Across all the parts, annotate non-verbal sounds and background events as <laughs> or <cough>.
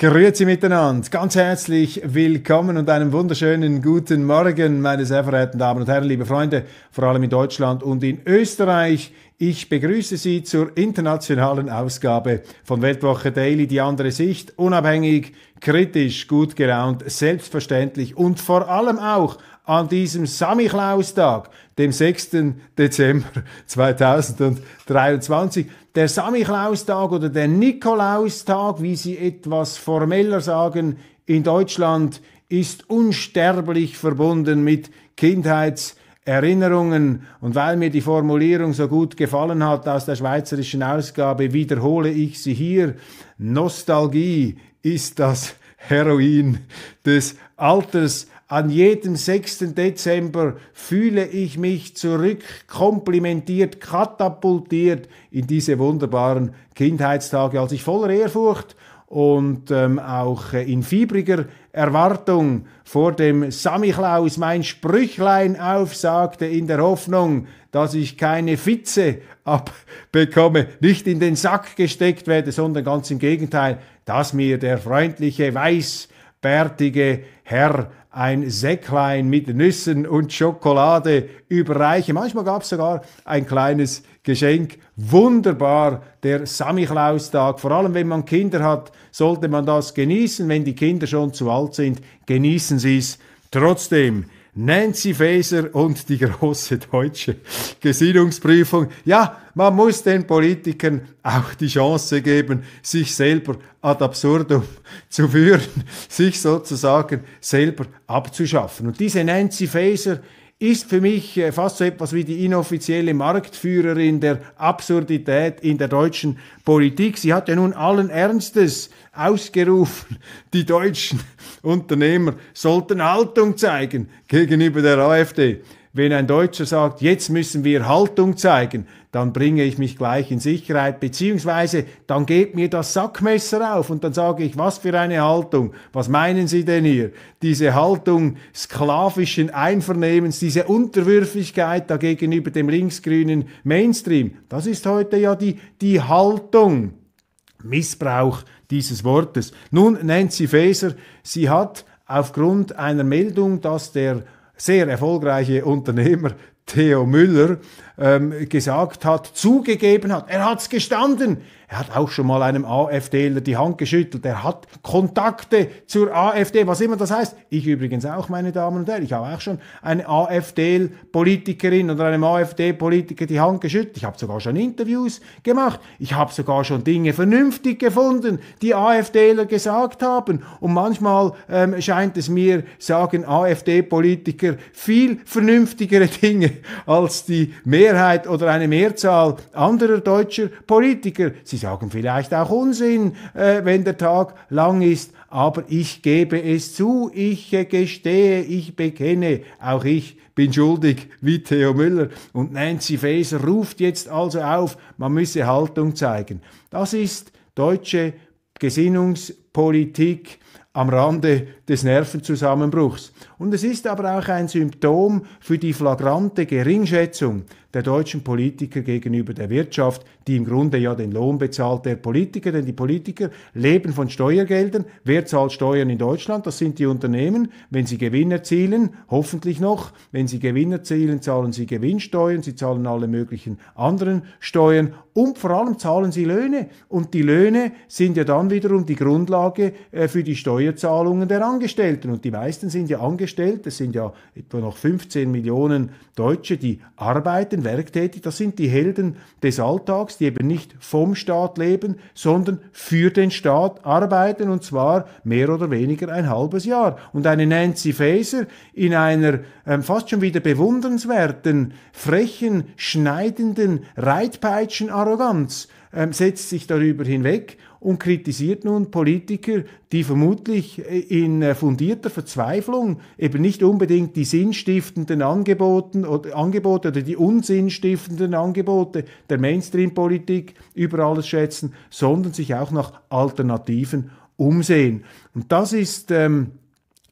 Grüezi miteinander, ganz herzlich willkommen und einen wunderschönen guten Morgen, meine sehr verehrten Damen und Herren, liebe Freunde, vor allem in Deutschland und in Österreich. Ich begrüße Sie zur internationalen Ausgabe von Weltwoche Daily, die andere Sicht, unabhängig, kritisch, gut gelaunt, selbstverständlich und vor allem auch an diesem Samichlaustag, dem 6. Dezember 2023. <laughs> der Samichlaustag oder der Nikolaustag, wie sie etwas formeller sagen, in Deutschland ist unsterblich verbunden mit Kindheitserinnerungen. Und weil mir die Formulierung so gut gefallen hat aus der schweizerischen Ausgabe, wiederhole ich sie hier. Nostalgie ist das Heroin des Alters. An jedem 6. Dezember fühle ich mich zurück, komplimentiert, katapultiert in diese wunderbaren Kindheitstage, als ich voller Ehrfurcht und ähm, auch äh, in fiebriger Erwartung vor dem Samichlaus mein Sprüchlein aufsagte in der Hoffnung, dass ich keine Fitze abbekomme, nicht in den Sack gesteckt werde, sondern ganz im Gegenteil, dass mir der freundliche, weißbärtige Herr ein Säcklein mit Nüssen und Schokolade überreiche. Manchmal gab es sogar ein kleines Geschenk. Wunderbar, der Samichlaustag. Vor allem, wenn man Kinder hat, sollte man das genießen. Wenn die Kinder schon zu alt sind, genießen sie es trotzdem. Nancy Faeser und die große deutsche Gesinnungsprüfung. Ja, man muss den Politikern auch die Chance geben, sich selber ad absurdum <laughs> zu führen, sich sozusagen selber abzuschaffen. Und diese Nancy Faeser, ist für mich äh, fast so etwas wie die inoffizielle Marktführerin der Absurdität in der deutschen Politik. Sie hat ja nun allen Ernstes ausgerufen, <laughs> die deutschen Unternehmer sollten Haltung zeigen gegenüber der AfD. Wenn ein Deutscher sagt, jetzt müssen wir Haltung zeigen, dann bringe ich mich gleich in Sicherheit, beziehungsweise dann geht mir das Sackmesser auf und dann sage ich, was für eine Haltung, was meinen Sie denn hier? Diese Haltung sklavischen Einvernehmens, diese Unterwürfigkeit gegenüber dem linksgrünen Mainstream, das ist heute ja die, die Haltung. Missbrauch dieses Wortes. Nun, Nancy Faeser, sie hat aufgrund einer Meldung, dass der sehr erfolgreiche Unternehmer Theo Müller ähm, gesagt hat, zugegeben hat. Er hat's gestanden. Er hat auch schon mal einem AfDler die Hand geschüttelt. Er hat Kontakte zur AfD, was immer das heißt. Ich übrigens auch, meine Damen und Herren. Ich habe auch schon eine AfD-Politikerin oder einem AfD-Politiker die Hand geschüttelt. Ich habe sogar schon Interviews gemacht. Ich habe sogar schon Dinge vernünftig gefunden, die AfDler gesagt haben. Und manchmal ähm, scheint es mir, sagen AfD-Politiker viel vernünftigere Dinge als die Mehrheit Mehrheit oder eine Mehrzahl anderer deutscher Politiker. Sie sagen vielleicht auch Unsinn, äh, wenn der Tag lang ist, aber ich gebe es zu, ich äh, gestehe, ich bekenne, auch ich bin schuldig wie Theo Müller. Und Nancy Faeser ruft jetzt also auf, man müsse Haltung zeigen. Das ist deutsche Gesinnungspolitik am Rande des Nervenzusammenbruchs. Und es ist aber auch ein Symptom für die flagrante Geringschätzung der deutschen Politiker gegenüber der Wirtschaft, die im Grunde ja den Lohn bezahlt der Politiker, denn die Politiker leben von Steuergeldern. Wer zahlt Steuern in Deutschland? Das sind die Unternehmen. Wenn sie Gewinn erzielen, hoffentlich noch, wenn sie Gewinn erzielen, zahlen sie Gewinnsteuern, sie zahlen alle möglichen anderen Steuern und vor allem zahlen sie Löhne. Und die Löhne sind ja dann wiederum die Grundlage äh, für die Steuerzahlungen der anderen. Angestellten, und die meisten sind ja angestellt, es sind ja etwa noch 15 Millionen Deutsche, die arbeiten, werktätig, das sind die Helden des Alltags, die eben nicht vom Staat leben, sondern für den Staat arbeiten, und zwar mehr oder weniger ein halbes Jahr. Und eine Nancy Faeser in einer ähm, fast schon wieder bewundernswerten, frechen, schneidenden Reitpeitschen-Arroganz, ähm, setzt sich darüber hinweg und kritisiert nun Politiker, die vermutlich äh, in äh, fundierter Verzweiflung eben nicht unbedingt die sinnstiftenden Angeboten oder Angebote oder die unsinnstiftenden Angebote der Mainstream-Politik über alles schätzen, sondern sich auch nach Alternativen umsehen. Und das ist ähm,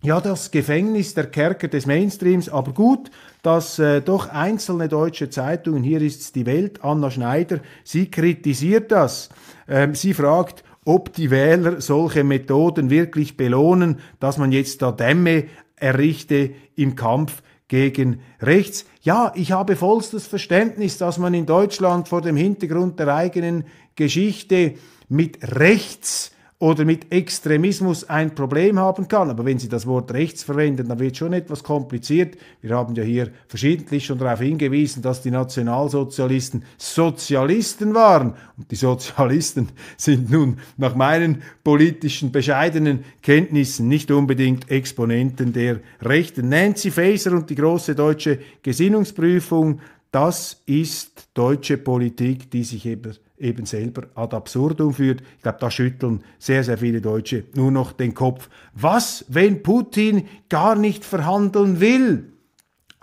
ja das Gefängnis, der Kerker des Mainstreams. Aber gut, dass äh, doch einzelne deutsche Zeitungen, hier ist die Welt, Anna Schneider, sie kritisiert das. Ähm, sie fragt, ob die Wähler solche Methoden wirklich belohnen, dass man jetzt da Dämme errichte im Kampf gegen rechts. Ja, ich habe vollstes Verständnis, dass man in Deutschland vor dem Hintergrund der eigenen Geschichte mit rechts oder mit Extremismus ein Problem haben kann. Aber wenn Sie das Wort rechts verwenden, dann wird schon etwas kompliziert. Wir haben ja hier verschiedentlich schon darauf hingewiesen, dass die Nationalsozialisten Sozialisten waren. Und die Sozialisten <laughs> sind nun nach meinen politischen bescheidenen Kenntnissen nicht unbedingt Exponenten der Rechten. Nancy Faeser und die große deutsche Gesinnungsprüfung, das ist deutsche Politik, die sich eben eben selber ad absurdum führt. Ich glaube, da schütteln sehr, sehr viele Deutsche nur noch den Kopf. Was, wenn Putin gar nicht verhandeln will?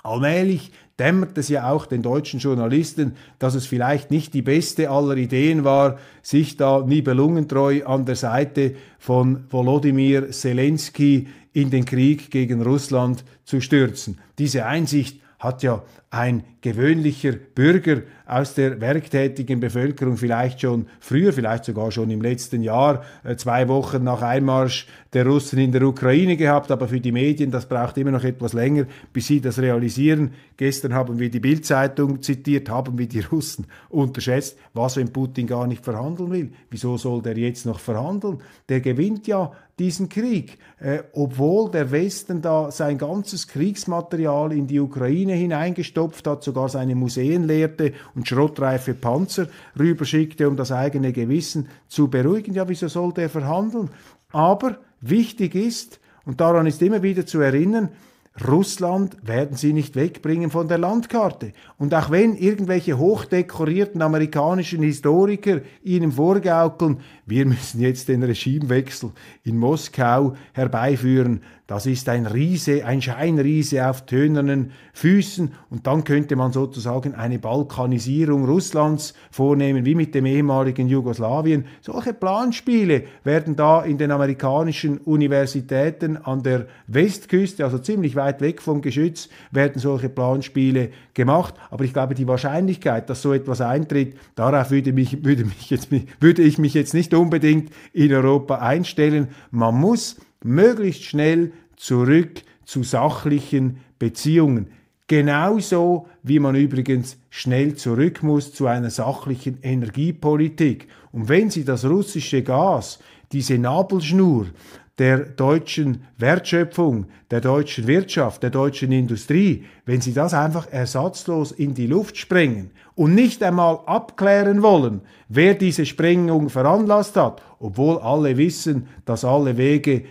Allmählich dämmert es ja auch den deutschen Journalisten, dass es vielleicht nicht die beste aller Ideen war, sich da nibelungentreu an der Seite von Volodymyr Zelensky in den Krieg gegen Russland zu stürzen. Diese Einsicht hat ja ein gewöhnlicher Bürger aus der werktätigen Bevölkerung vielleicht schon früher, vielleicht sogar schon im letzten Jahr, äh, zwei Wochen nach Einmarsch der Russen in der Ukraine gehabt. Aber für die Medien, das braucht immer noch etwas länger, bis sie das realisieren. Gestern haben wir die Bildzeitung zitiert, haben wir die Russen unterschätzt, was wenn Putin gar nicht verhandeln will. Wieso soll der jetzt noch verhandeln? Der gewinnt ja diesen Krieg, äh, obwohl der Westen da sein ganzes Kriegsmaterial in die Ukraine hineingestoßen verstopft hat, sogar seine Museen leerte und schrottreife Panzer rüberschickte, um das eigene Gewissen zu beruhigen. Ja, wieso sollte er verhandeln? Aber wichtig ist, und daran ist immer wieder zu erinnern, Russland werden sie nicht wegbringen von der Landkarte. Und auch wenn irgendwelche hochdekorierten amerikanischen Historiker ihnen vorgaukeln, wir müssen jetzt den Regimewechsel in Moskau herbeiführen, das ist ein Riese, ein Scheinriese auf tönernen Füßen. Und dann könnte man sozusagen eine Balkanisierung Russlands vornehmen, wie mit dem ehemaligen Jugoslawien. Solche Planspiele werden da in den amerikanischen Universitäten an der Westküste, also ziemlich weit weg vom Geschütz, werden solche Planspiele gemacht. Aber ich glaube, die Wahrscheinlichkeit, dass so etwas eintritt, darauf würde, mich, würde, mich jetzt, würde ich mich jetzt nicht unbedingt in Europa einstellen. Man muss möglichst schnell zurück zu sachlichen Beziehungen. Genauso wie man übrigens schnell zurück muss zu einer sachlichen Energiepolitik. Und wenn Sie das russische Gas, diese Nabelschnur der deutschen Wertschöpfung, der deutschen Wirtschaft, der deutschen Industrie, wenn Sie das einfach ersatzlos in die Luft sprengen und nicht einmal abklären wollen, wer diese Sprengung veranlasst hat, obwohl alle wissen, dass alle Wege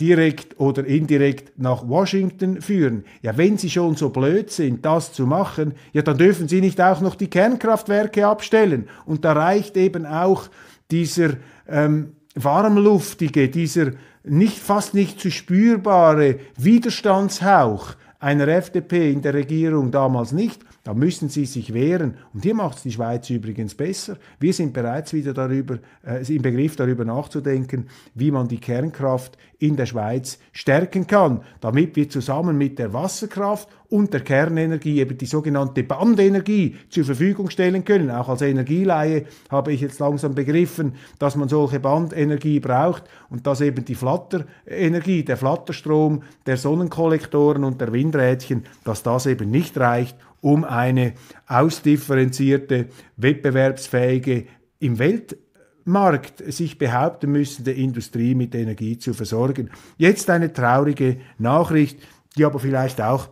direkt oder indirekt nach Washington führen. Ja, wenn Sie schon so blöd sind, das zu machen, ja, dann dürfen Sie nicht auch noch die Kernkraftwerke abstellen. Und da reicht eben auch dieser ähm, warmluftige, dieser nicht, fast nicht zu spürbare Widerstandshauch einer FDP in der Regierung damals nicht, da müssen sie sich wehren. Und hier macht es die Schweiz übrigens besser. Wir sind bereits wieder darüber, äh, im Begriff darüber nachzudenken, wie man die Kernkraft in der Schweiz stärken kann, damit wir zusammen mit der Wasserkraft und der Kernenergie eben die sogenannte Bandenergie zur Verfügung stellen können. Auch als Energieleihe habe ich jetzt langsam begriffen, dass man solche Bandenergie braucht und dass eben die Flatterenergie, der Flatterstrom der Sonnenkollektoren und der Windrädchen, dass das eben nicht reicht, um eine ausdifferenzierte, wettbewerbsfähige, im Weltmarkt sich behaupten müssen, der Industrie mit Energie zu versorgen. Jetzt eine traurige Nachricht, die aber vielleicht auch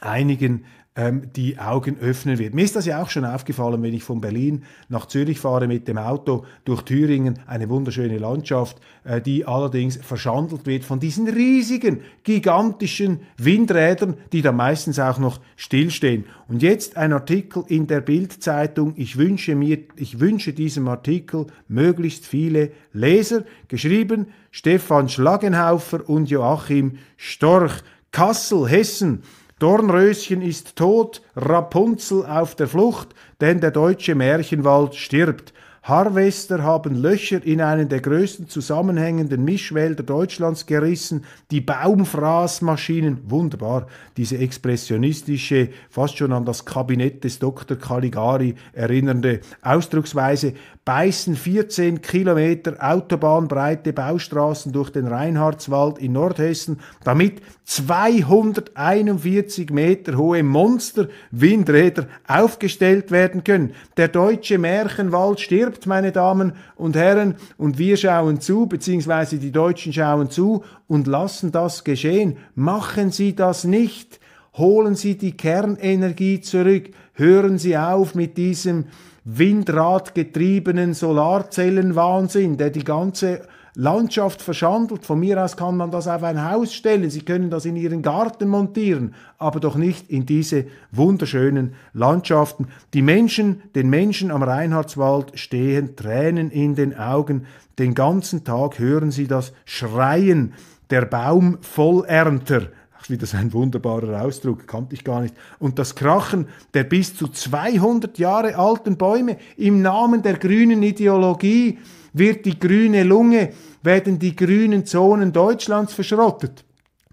einigen ähm, die Augen öffnen wird. Mir ist das ja auch schon aufgefallen, wenn ich von Berlin nach Zürich fahre mit dem Auto durch Thüringen, eine wunderschöne Landschaft, äh, die allerdings verschandelt wird von diesen riesigen, gigantischen Windrädern, die da meistens auch noch stillstehen. Und jetzt ein Artikel in der Bildzeitung. Ich wünsche mir, ich wünsche diesem Artikel möglichst viele Leser. Geschrieben Stefan Schlagenhaufer und Joachim Storch. Kassel, Hessen. Dornröschen ist tot, Rapunzel auf der Flucht, denn der deutsche Märchenwald stirbt. Harvester haben Löcher in einen der größten zusammenhängenden Mischwälder Deutschlands gerissen. Die Baumfraßmaschinen, wunderbar, diese expressionistische, fast schon an das Kabinett des Dr. Caligari erinnernde Ausdrucksweise, beißen 14 Kilometer autobahnbreite Baustraßen durch den Reinhardswald in Nordhessen, damit 241 Meter hohe Monster Windräder aufgestellt werden können. Der deutsche Märchenwald stirbt stirbt, meine Damen und Herren, und wir schauen zu, beziehungsweise die Deutschen schauen zu und lassen das geschehen. Machen Sie das nicht. Holen Sie die Kernenergie zurück. Hören Sie auf mit diesem Windradgetriebenen Solarzellenwahnsinn, der die ganze Landschaft verschandelt. Von mir aus kann man das auf ein Haus stellen. Sie können das in Ihren Garten montieren, aber doch nicht in diese wunderschönen Landschaften. Die Menschen, den Menschen am Reinhardswald stehen Tränen in den Augen. Den ganzen Tag hören sie das Schreien der Baumvollernter wieder so ein wunderbarer Ausdruck, kannte ich gar nicht. Und das Krachen der bis zu 200 Jahre alten Bäume im Namen der grünen Ideologie wird die grüne Lunge, werden die grünen Zonen Deutschlands verschrottet.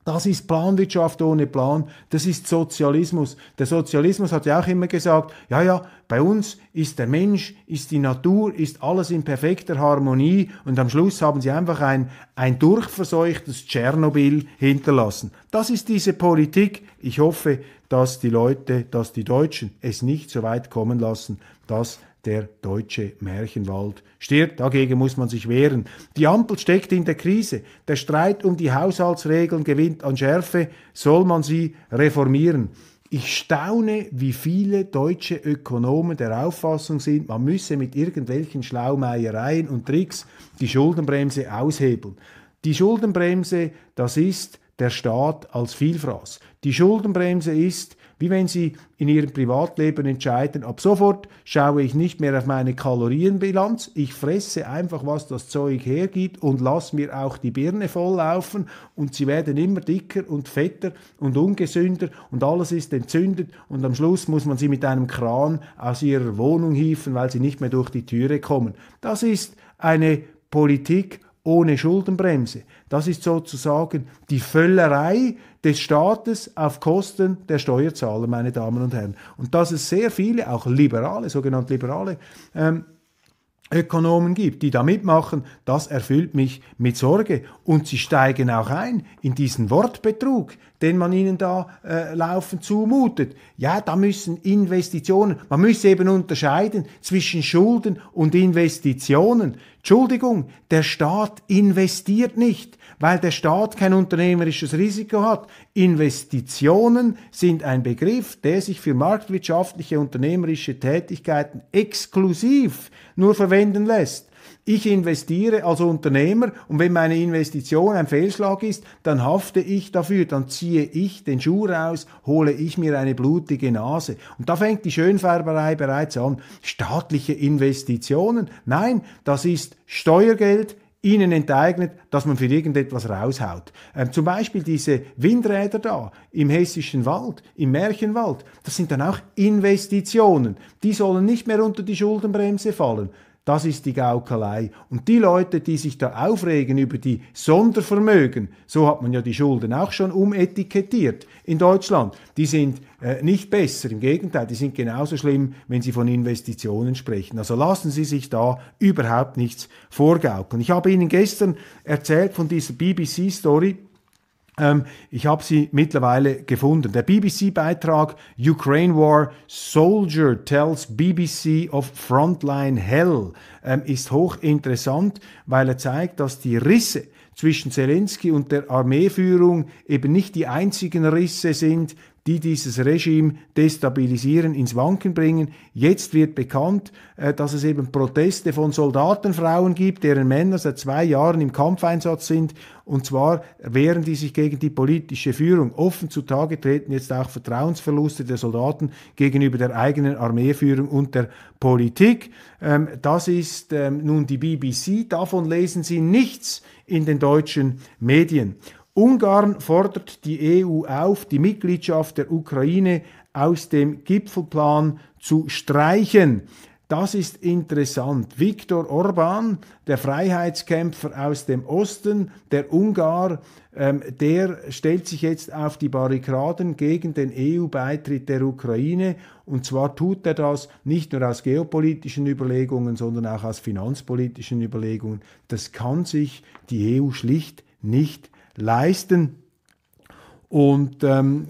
Das ist Planwirtschaft ohne Plan, das ist Sozialismus. Der Sozialismus hat ja auch immer gesagt, ja, ja, bei uns ist der Mensch, ist die Natur, ist alles in perfekter Harmonie und am Schluss haben sie einfach ein, ein durchverseuchtes Tschernobyl hinterlassen. Das ist diese Politik. Ich hoffe, dass die Leute, dass die Deutschen es nicht so weit kommen lassen, dass der deutsche Märchenwald stirbt. Dagegen muss man sich wehren. Die Ampel steckt in der Krise. Der Streit um die Haushaltsregeln gewinnt an Schärfe. Soll man sie reformieren? Ich staune, wie viele deutsche Ökonomen der Auffassung sind, man müsse mit irgendwelchen Schlaumeiereien und Tricks die Schuldenbremse aushebeln. Die Schuldenbremse, das ist der Staat als Vielfraß. Die Schuldenbremse ist wie wenn Sie in Ihrem Privatleben entscheiden, ab sofort schaue ich nicht mehr auf meine Kalorienbilanz, ich fresse einfach, was das Zeug hergibt und lasse mir auch die Birne volllaufen und Sie werden immer dicker und fetter und ungesünder und alles ist entzündet und am Schluss muss man Sie mit einem Kran aus Ihrer Wohnung hieven, weil Sie nicht mehr durch die Türe kommen. Das ist eine Politik ohne Schuldenbremse. Das ist sozusagen die Völlerei des Staates auf Kosten der Steuerzahler, meine Damen und Herren. Und dass es sehr viele, auch liberale, sogenannte liberale ähm, Ökonomen gibt, die da mitmachen, das erfüllt mich mit Sorge. Und sie steigen auch ein in diesen Wortbetrug, den man ihnen da äh, laufend zumutet. Ja, da müssen Investitionen, man müsse eben unterscheiden zwischen Schulden und Investitionen. Entschuldigung, der Staat investiert nicht weil der Staat kein unternehmerisches Risiko hat. Investitionen sind ein Begriff, der sich für marktwirtschaftliche unternehmerische Tätigkeiten exklusiv nur verwenden lässt. Ich investiere als Unternehmer und wenn meine Investition ein Fehlschlag ist, dann hafte ich dafür, dann ziehe ich den Schuh raus, hole ich mir eine blutige Nase. Und da fängt die Schönfärberei bereits an. Staatliche Investitionen, nein, das ist Steuergeld ihnen enteignet, dass man für irgendetwas raushaut. Ähm, zum Beispiel diese Windräder da im hessischen Wald, im Märchenwald, das sind dann auch Investitionen. Die sollen nicht mehr unter die Schuldenbremse fallen. Das ist die Gaukelei. Und die Leute, die sich da aufregen über die Sondervermögen, so hat man ja die Schulden auch schon umetikettiert in Deutschland, die sind äh, nicht besser. Im Gegenteil, die sind genauso schlimm, wenn sie von Investitionen sprechen. Also lassen Sie sich da überhaupt nichts vorgaukeln. Ich habe Ihnen gestern erzählt von dieser BBC-Story. Ähm, ich habe sie mittlerweile gefunden. Der BBC-Beitrag Ukraine War Soldier tells BBC of Frontline Hell ähm, ist hochinteressant, weil er zeigt, dass die Risse zwischen Zelensky und der Armeeführung eben nicht die einzigen Risse sind, die dieses Regime destabilisieren, ins Wanken bringen. Jetzt wird bekannt, äh, dass es eben Proteste von Soldatenfrauen gibt, deren Männer seit zwei Jahren im Kampfeinsatz sind. Und zwar wehren die sich gegen die politische Führung. Offen zutage treten jetzt auch Vertrauensverluste der Soldaten gegenüber der eigenen Armeeführung und der Politik. Ähm, das ist ähm, nun die BBC. Davon lesen Sie nichts in den deutschen Medien. Ungarn fordert die EU auf, die Mitgliedschaft der Ukraine aus dem Gipfelplan zu streichen. Das ist interessant. Viktor Orban, der Freiheitskämpfer aus dem Osten, der Ungar, ähm, der stellt sich jetzt auf die Barrikaden gegen den EU-Beitritt der Ukraine. Und zwar tut er das nicht nur aus geopolitischen Überlegungen, sondern auch aus finanzpolitischen Überlegungen. Das kann sich die EU schlicht nicht leisten. Und ähm,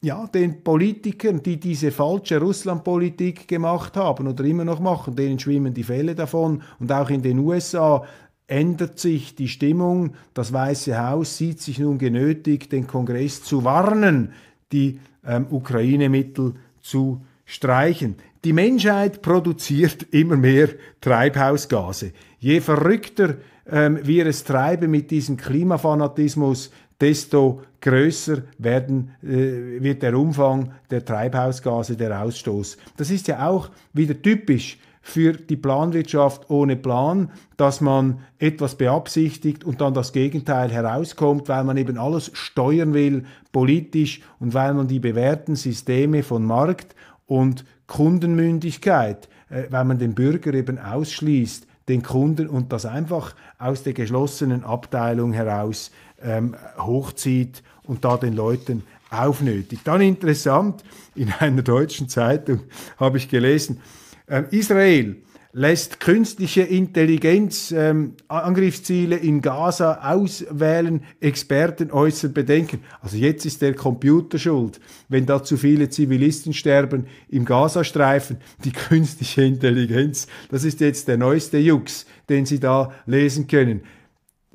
ja, den Politikern, die diese falsche Russlandpolitik gemacht haben oder immer noch machen, denen schwimmen die Fälle davon. Und auch in den USA ändert sich die Stimmung. Das Weiße Haus sieht sich nun genötigt, den Kongress zu warnen, die ähm, Ukraine-Mittel zu streichen. Die Menschheit produziert immer mehr Treibhausgase. Je verrückter ähm, wir es treiben mit diesem Klimafanatismus, desto größer werden, äh, wird der Umfang der Treibhausgase, der Ausstoß. Das ist ja auch wieder typisch für die Planwirtschaft ohne Plan, dass man etwas beabsichtigt und dann das Gegenteil herauskommt, weil man eben alles steuern will, politisch und weil man die bewährten Systeme von Markt und Kundenmündigkeit, äh, weil man den Bürger eben ausschließt den Kunden und das einfach aus der geschlossenen Abteilung heraus ähm, hochzieht und da den Leuten aufnötigt. Dann interessant, in einer deutschen Zeitung habe ich gelesen, äh, Israel lässt künstliche Intelligenz ähm, Angriffsziele in Gaza auswählen. Experten äußern Bedenken. Also jetzt ist der Computer schuld, wenn da zu viele Zivilisten sterben im Gazastreifen. Die künstliche Intelligenz, das ist jetzt der neueste Jux, den Sie da lesen können.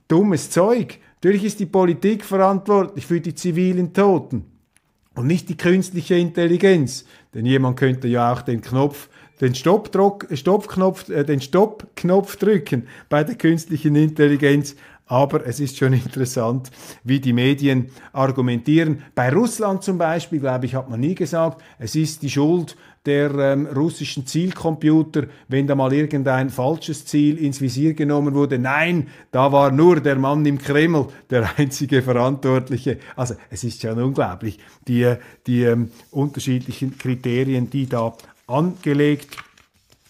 Dummes Zeug. Natürlich ist die Politik verantwortlich für die zivilen Toten und nicht die künstliche Intelligenz. Denn jemand könnte ja auch den Knopf den äh, Stoppknopf, äh, den drücken bei der künstlichen Intelligenz. Aber es ist schon <laughs> interessant, wie die Medien argumentieren. Bei Russland zum Beispiel, glaube ich, hat man nie gesagt, es ist die Schuld der ähm, russischen Zielcomputer, wenn da mal irgendein falsches Ziel ins Visier genommen wurde. Nein, da war nur der Mann im Kreml der <laughs> einzige Verantwortliche. Also es ist schon unglaublich, die, die ähm, unterschiedlichen Kriterien, die da angelegt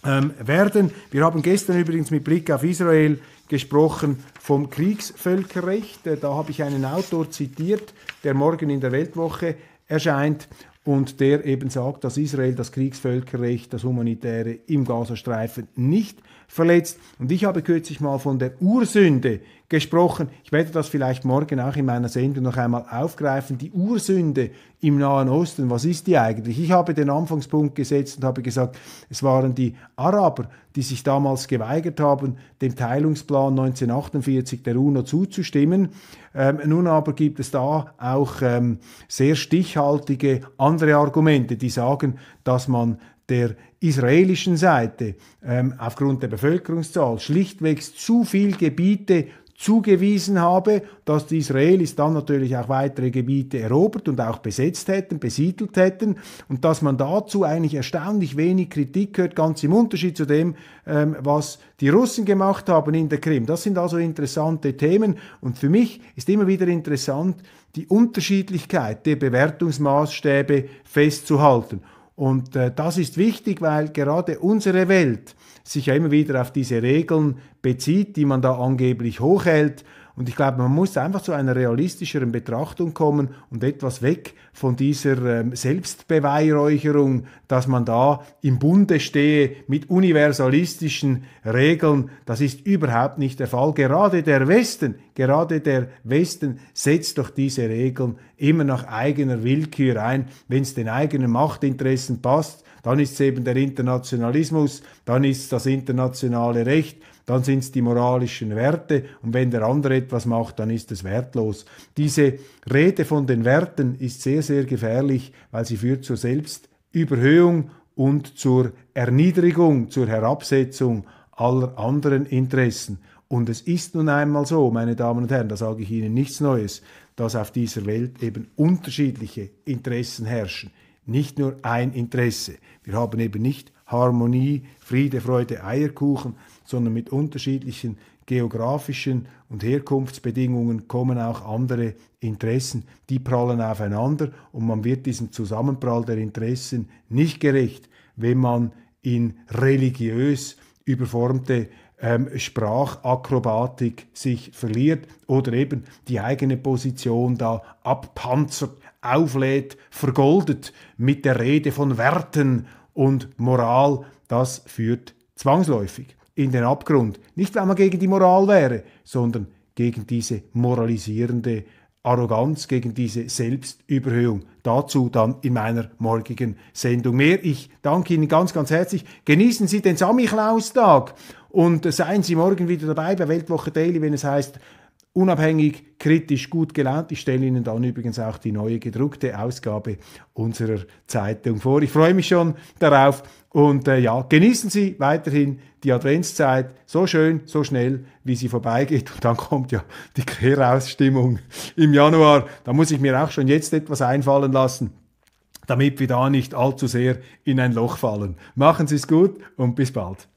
ähm, werden. Wir haben gestern übrigens mit Blick auf Israel gesprochen vom Kriegsvölkerrecht. Äh, da habe ich einen Autor zitiert, der morgen in der Weltwoche erscheint und der eben sagt, dass Israel das Kriegsvölkerrecht, das humanitäre im Gazastreifen nicht verletzt. Und ich habe kürzlich mal von der Ursünde gesprochen. Ich werde das vielleicht morgen auch in meiner Sendung noch einmal aufgreifen. Die Ursünde im Nahen Osten, was ist die eigentlich? Ich habe den Anfangspunkt gesetzt und habe gesagt, es waren die Araber, die sich damals geweigert haben, dem Teilungsplan 1948 der UNO zuzustimmen. Ähm, nun aber gibt es da auch ähm, sehr stichhaltige andere Argumente, die sagen, dass man der israelischen Seite ähm, aufgrund der Bevölkerungszahl schlichtweg zu viel Gebiete zugewiesen habe, dass die Israelis dann natürlich auch weitere Gebiete erobert und auch besetzt hätten, besiedelt hätten und dass man dazu eigentlich erstaunlich wenig Kritik hört, ganz im Unterschied zu dem, ähm, was die Russen gemacht haben in der Krim. Das sind also interessante Themen und für mich ist immer wieder interessant, die Unterschiedlichkeit der Bewertungsmaßstäbe festzuhalten. Und äh, das ist wichtig, weil gerade unsere Welt sich ja immer wieder auf diese Regeln bezieht, die man da angeblich hochhält. Und ich glaube, man muss einfach zu einer realistischeren Betrachtung kommen und etwas weg von dieser ähm, Selbstbeweihräucherung, dass man da im Bunde stehe mit universalistischen Regeln. Das ist überhaupt nicht der Fall. Gerade der Westen gerade der Westen setzt doch diese Regeln immer nach eigener Willkür ein. Wenn es den eigenen Machtinteressen passt, dann ist es eben der Internationalismus, dann ist es das internationale Recht, dann sind es die moralischen Werte und wenn der andere etwas macht, dann ist es wertlos. Diese Rede von den Werten ist sehr, sehr gefährlich, weil sie führt zur Selbstüberhöhung und zur Erniedrigung, zur Herabsetzung aller anderen Interessen. Und es ist nun einmal so, meine Damen und Herren, da sage ich Ihnen nichts Neues, dass auf dieser Welt eben unterschiedliche Interessen herrschen, nicht nur ein Interesse. Wir haben eben nicht Harmonie, Friede, Freude, Eierkuchen, sondern mit unterschiedlichen geografischen und Herkunftsbedingungen kommen auch andere Interessen, die prallen aufeinander und man wird diesem Zusammenprall der Interessen nicht gerecht, wenn man in religiös überformte ähm, Sprachakrobatik sich verliert oder eben die eigene Position da abpanzert, auflädt, vergoldet mit der Rede von Werten und Moral. Das führt zwangsläufig in den Abgrund. Nicht, weil man gegen die Moral wäre, sondern gegen diese moralisierende Arroganz, gegen diese Selbstüberhöhung. Dazu dann in meiner morgigen Sendung mehr. Ich danke Ihnen ganz, ganz herzlich. Genießen Sie den Samichlaustag und seien Sie morgen wieder dabei bei Weltwoche Daily, wenn es heißt, unabhängig, kritisch, gut gelaunt. Ich stelle Ihnen dann übrigens auch die neue gedruckte Ausgabe unserer Zeitung vor. Ich freue mich schon darauf und äh, ja, genießen Sie weiterhin die Adventszeit so schön, so schnell, wie sie vorbeigeht. Und dann kommt ja die Kehrausstimmung im Januar. Da muss ich mir auch schon jetzt etwas einfallen lassen, damit wir da nicht allzu sehr in ein Loch fallen. Machen Sie es gut und bis bald.